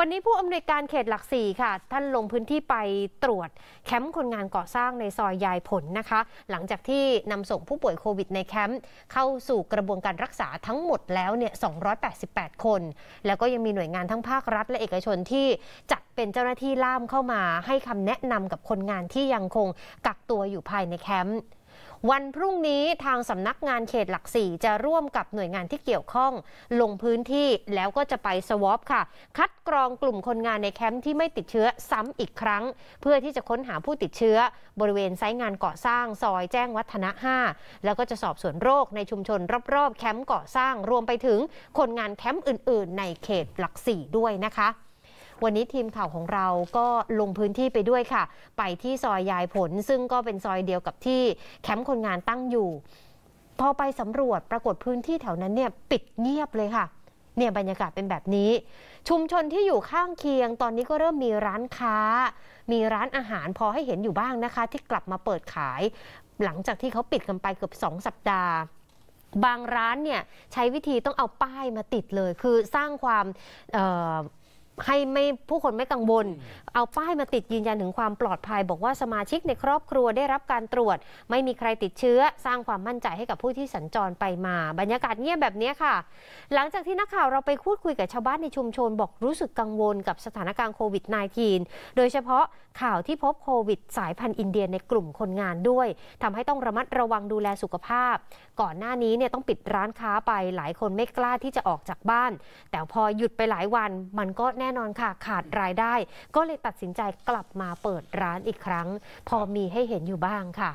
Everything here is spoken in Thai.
วันนี้ผู้อำนวยการเขตหลักสี่ค่ะ ท่านลงพื้นที่ไปตรวจแคมป์คนงานก่อสร้างในซอยยายผลนะคะ หลังจากที่นำส่งผู้ป่วยโควิดในแคมป์เข้าสู่กระบวนการรักษาทั้งหมดแล้วเนี่ย 288 คน แล้วก็ยังมีหน่วยงานทั้งภาครัฐและเอกชนที่จัดเป็นเจ้าหน้าที่ล่ามเข้ามา ให้คำแนะนำกับคนงานที่ยังคงกักตัวอยู่ภายในแคมป์วันพรุ่งนี้ทางสำนักงานเขตหลักสี่จะร่วมกับหน่วยงานที่เกี่ยวข้อง ลงพื้นที่แล้วก็จะไปสวอปค่ะ คัดกรองกลุ่มคนงานในแคมป์ที่ไม่ติดเชื้อซ้ำอีกครั้ง เพื่อที่จะค้นหาผู้ติดเชื้อ บริเวณไซต์งานก่อสร้าง ซอยแจ้งวัฒนะ 5 แล้วก็จะสอบสวนโรคในชุมชนรอบๆ แคมป์ก่อสร้าง รวมไปถึงคนงานแคมป์อื่นๆ ในเขตหลักสี่ด้วยนะคะวันนี้ทีม ข่าวของเราก็ลงพื้นที่ไปด้วยค่ะ ไปที่ซอยยายผล ซึ่งก็เป็นซอยเดียวกับที่แคมป์คนงานตั้งอยู่ พอไปสำรวจปรากฏพื้นที่แถวนั้นเนี่ยปิดเงียบเลยค่ะ เนี่ยบรรยากาศเป็นแบบนี้ ชุมชนที่อยู่ข้างเคียงตอนนี้ก็เริ่มมีร้านค้า มีร้านอาหาร พอให้เห็นอยู่บ้างนะคะ ที่กลับมาเปิดขาย หลังจากที่เขาปิดกันไปเกือบ2 สัปดาห์ บางร้านเนี่ยใช้วิธีต้องเอาป้ายมาติดเลยคือสร้างความให้ไม่ผู้คนไม่กังวลเอาป้ายมาติดยืนยันถึงความปลอดภัย บอกว่าสมาชิกในครอบครัวได้รับการตรวจ ไม่มีใครติดเชื้อ สร้างความมั่นใจให้กับผู้ที่สัญจรไปมา บรรยากาศเงียบแบบนี้ค่ะ หลังจากที่นักข่าวเราไปพูดคุยกับชาวบ้านในชุมชนบอกรู้สึกกังวลกับสถานการณ์โควิด -19 โดยเฉพาะข่าวที่พบโควิดสายพันธุ์อินเดียในกลุ่มคนงานด้วย ทำให้ต้องระมัดระวังดูแลสุขภาพ ก่อนหน้านี้เนี่ยต้องปิดร้านค้าไปหลายคนไม่กล้าที่จะออกจากบ้าน แต่พอหยุดไปหลายวันมันก็แน่แน่นอนค่ะขาดรายได้ก็เลยตัดสินใจกลับมาเปิดร้านอีกครั้ง พอมีให้เห็นอยู่บ้างค่ะ